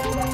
you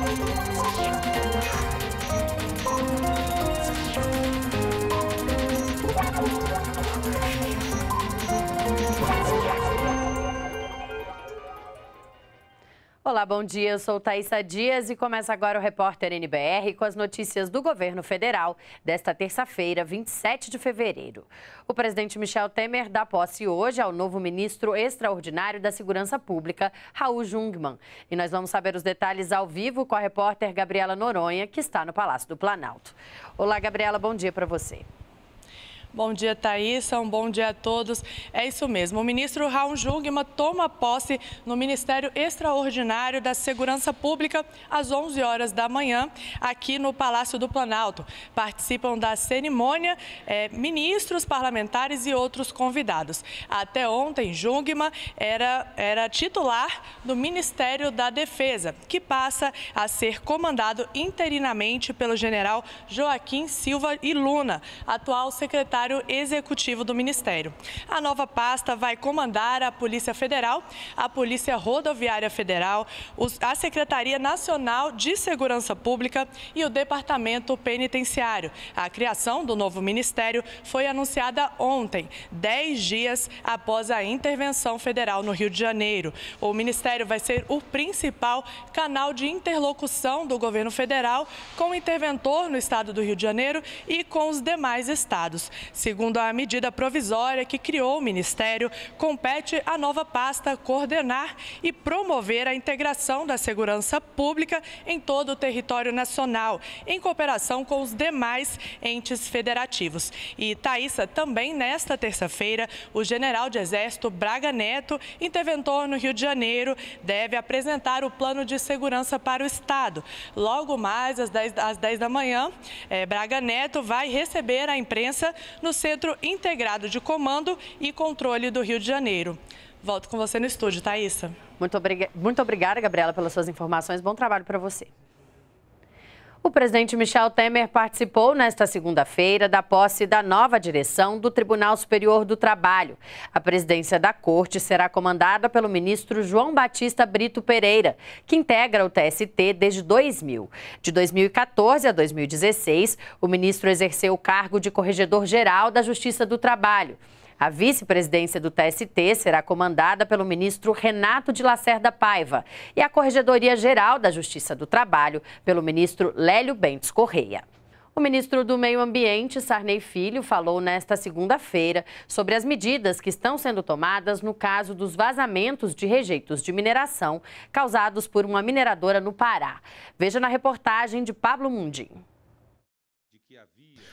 Olá, bom dia. Eu sou Thaisa Dias e começa agora o repórter NBR com as notícias do governo federal desta terça-feira, 27 de fevereiro. O presidente Michel Temer dá posse hoje ao novo ministro extraordinário da Segurança Pública, Raul Jungmann. E nós vamos saber os detalhes ao vivo com a repórter Gabriela Noronha, que está no Palácio do Planalto. Olá, Gabriela, bom dia para você. Bom dia, Thaís. Um bom dia a todos. É isso mesmo. O ministro Raul Jungmann toma posse no Ministério Extraordinário da Segurança Pública às 11 horas da manhã, aqui no Palácio do Planalto. Participam da cerimônia é, ministros, parlamentares e outros convidados. Até ontem, Jungmann era, era titular do Ministério da Defesa, que passa a ser comandado interinamente pelo general Joaquim Silva e Luna, atual secretário secretário executivo do Ministério. A nova pasta vai comandar a Polícia Federal, a Polícia Rodoviária Federal, a Secretaria Nacional de Segurança Pública e o Departamento Penitenciário. A criação do novo ministério foi anunciada ontem, dez dias após a intervenção federal no Rio de Janeiro. O ministério vai ser o principal canal de interlocução do governo federal com o interventor no estado do Rio de Janeiro e com os demais estados. Segundo a medida provisória que criou o Ministério, compete à nova pasta coordenar e promover a integração da segurança pública em todo o território nacional, em cooperação com os demais entes federativos. E Thaisa, também nesta terça-feira, o general de Exército Braga Neto, interventor no Rio de Janeiro, deve apresentar o plano de segurança para o Estado. Logo mais, às 10, às 10 da manhã, eh, Braga Neto vai receber a imprensa no Centro Integrado de Comando e Controle do Rio de Janeiro. Volto com você no estúdio, Thaisa. Muito, obrig... Muito obrigada, Gabriela, pelas suas informações. Bom trabalho para você. O presidente Michel Temer participou nesta segunda-feira da posse da nova direção do Tribunal Superior do Trabalho. A presidência da corte será comandada pelo ministro João Batista Brito Pereira, que integra o TST desde 2000. De 2014 a 2016, o ministro exerceu o cargo de corregedor-geral da Justiça do Trabalho. A vice-presidência do TST será comandada pelo ministro Renato de Lacerda Paiva e a Corregedoria Geral da Justiça do Trabalho pelo ministro Lélio Bentes Correia. O ministro do Meio Ambiente, Sarney Filho, falou nesta segunda-feira sobre as medidas que estão sendo tomadas no caso dos vazamentos de rejeitos de mineração causados por uma mineradora no Pará. Veja na reportagem de Pablo Mundim.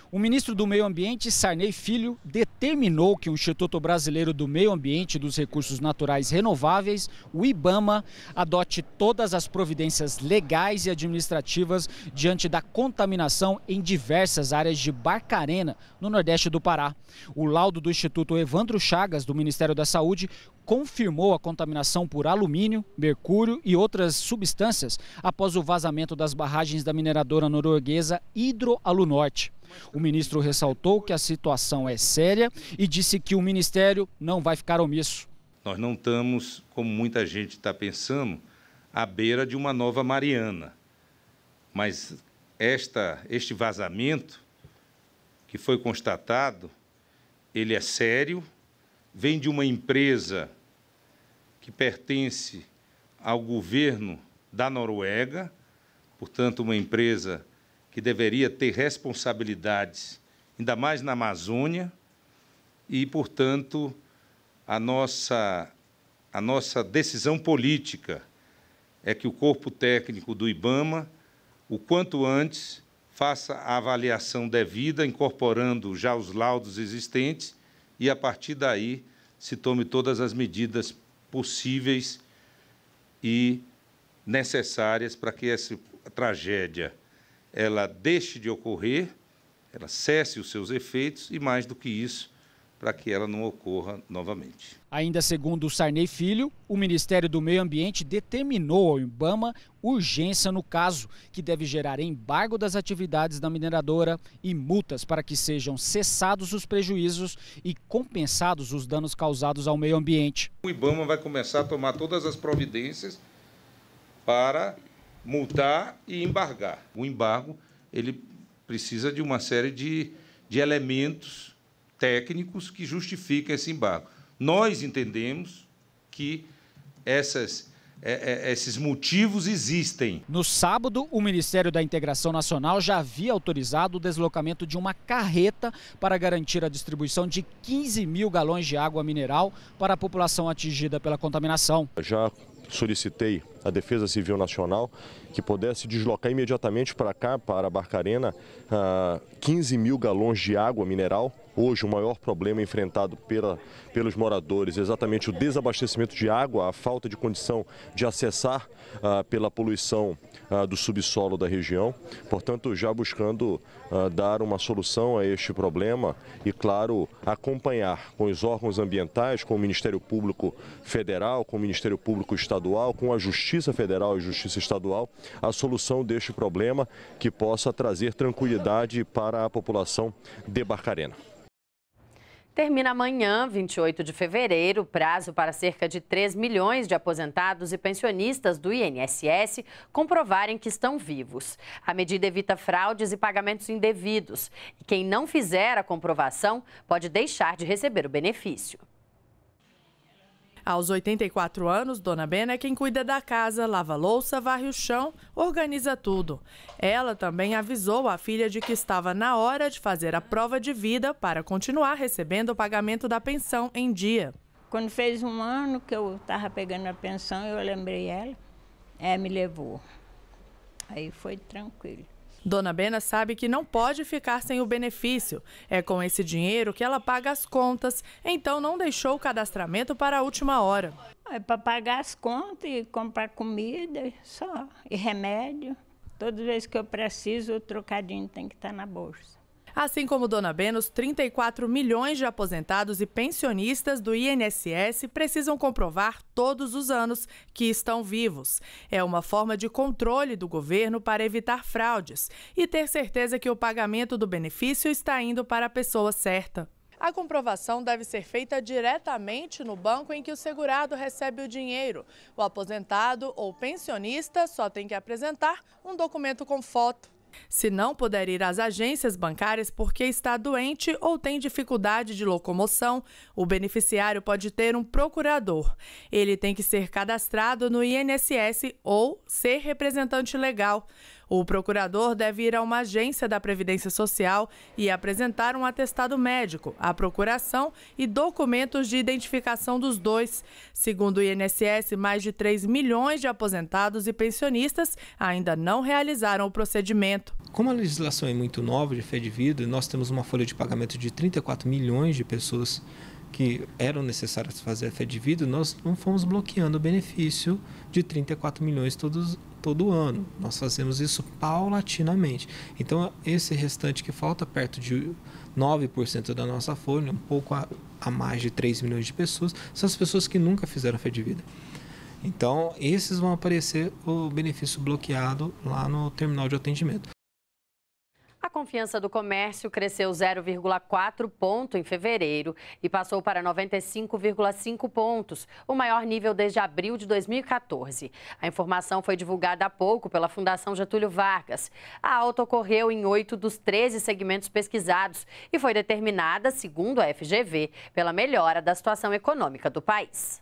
O ministro do Meio Ambiente, Sarney Filho, determinou que o Instituto Brasileiro do Meio Ambiente e dos Recursos Naturais Renováveis, o IBAMA, adote todas as providências legais e administrativas diante da contaminação em diversas áreas de Barcarena, no nordeste do Pará. O laudo do Instituto Evandro Chagas, do Ministério da Saúde, confirmou a contaminação por alumínio, mercúrio e outras substâncias após o vazamento das barragens da mineradora norueguesa Hidroalunorte. O ministro ressaltou que a situação é séria e disse que o ministério não vai ficar omisso. Nós não estamos, como muita gente está pensando, à beira de uma nova Mariana. Mas esta, este vazamento que foi constatado, ele é sério, vem de uma empresa que pertence ao governo da Noruega, portanto, uma empresa que deveria ter responsabilidades, ainda mais na Amazônia, e, portanto, a nossa, a nossa decisão política é que o corpo técnico do IBAMA, o quanto antes, faça a avaliação devida, incorporando já os laudos existentes, e a partir daí se tome todas as medidas possíveis e necessárias para que essa tragédia ela deixe de ocorrer, ela cesse os seus efeitos e, mais do que isso, para que ela não ocorra novamente. Ainda segundo o Sarney Filho, o Ministério do Meio Ambiente determinou ao Ibama urgência no caso, que deve gerar embargo das atividades da mineradora e multas para que sejam cessados os prejuízos e compensados os danos causados ao meio ambiente. O Ibama vai começar a tomar todas as providências para multar e embargar. O embargo ele precisa de uma série de, de elementos técnicos que justificam esse embargo. Nós entendemos que essas é, é, esses motivos existem. No sábado, o Ministério da Integração Nacional já havia autorizado o deslocamento de uma carreta para garantir a distribuição de 15 mil galões de água mineral para a população atingida pela contaminação. Já solicitei a Defesa Civil Nacional, que pudesse deslocar imediatamente para cá, para Barcarena, 15 ah, mil galões de água mineral. Hoje, o maior problema enfrentado pela, pelos moradores é exatamente o desabastecimento de água, a falta de condição de acessar ah, pela poluição ah, do subsolo da região. Portanto, já buscando dar uma solução a este problema e, claro, acompanhar com os órgãos ambientais, com o Ministério Público Federal, com o Ministério Público Estadual, com a Justiça Justiça Federal e Justiça Estadual a solução deste problema que possa trazer tranquilidade para a população de Barcarena. Termina amanhã, 28 de fevereiro, prazo para cerca de 3 milhões de aposentados e pensionistas do INSS comprovarem que estão vivos. A medida evita fraudes e pagamentos indevidos. quem não fizer a comprovação pode deixar de receber o benefício. Aos 84 anos, Dona Bena é quem cuida da casa, lava louça, varre o chão, organiza tudo. Ela também avisou a filha de que estava na hora de fazer a prova de vida para continuar recebendo o pagamento da pensão em dia. Quando fez um ano que eu estava pegando a pensão, eu lembrei ela, Ela me levou. Aí foi tranquilo. Dona Bena sabe que não pode ficar sem o benefício. É com esse dinheiro que ela paga as contas, então não deixou o cadastramento para a última hora. Ah, é para pagar as contas e comprar comida só, e remédio. Todas as vezes que eu preciso, o trocadinho tem que estar tá na bolsa assim como Dona Benos, 34 milhões de aposentados e pensionistas do INSS precisam comprovar todos os anos que estão vivos. É uma forma de controle do governo para evitar fraudes e ter certeza que o pagamento do benefício está indo para a pessoa certa. A comprovação deve ser feita diretamente no banco em que o segurado recebe o dinheiro. O aposentado ou pensionista só tem que apresentar um documento com foto. Se não puder ir às agências bancárias porque está doente ou tem dificuldade de locomoção, o beneficiário pode ter um procurador. Ele tem que ser cadastrado no INSS ou ser representante legal. O procurador deve ir a uma agência da Previdência Social e apresentar um atestado médico, a procuração e documentos de identificação dos dois. Segundo o INSS, mais de 3 milhões de aposentados e pensionistas ainda não realizaram o procedimento. Como a legislação é muito nova de fé de vida, nós temos uma folha de pagamento de 34 milhões de pessoas que eram necessárias fazer a fé de vida, nós não fomos bloqueando o benefício de 34 milhões todos, todo ano. Nós fazemos isso paulatinamente. Então, esse restante que falta, perto de 9% da nossa folha, um pouco a, a, mais de 3 milhões de pessoas, são as pessoas que nunca fizeram fé de vida. Então, esses vão aparecer o benefício bloqueado lá no terminal de atendimento confiança do comércio cresceu 0,4 ponto em fevereiro e passou para 95,5 pontos, o maior nível desde abril de 2014. A informação foi divulgada há pouco pela Fundação Getúlio Vargas. A alta ocorreu em oito dos 13 segmentos pesquisados e foi determinada, segundo a FGV, pela melhora da situação econômica do país.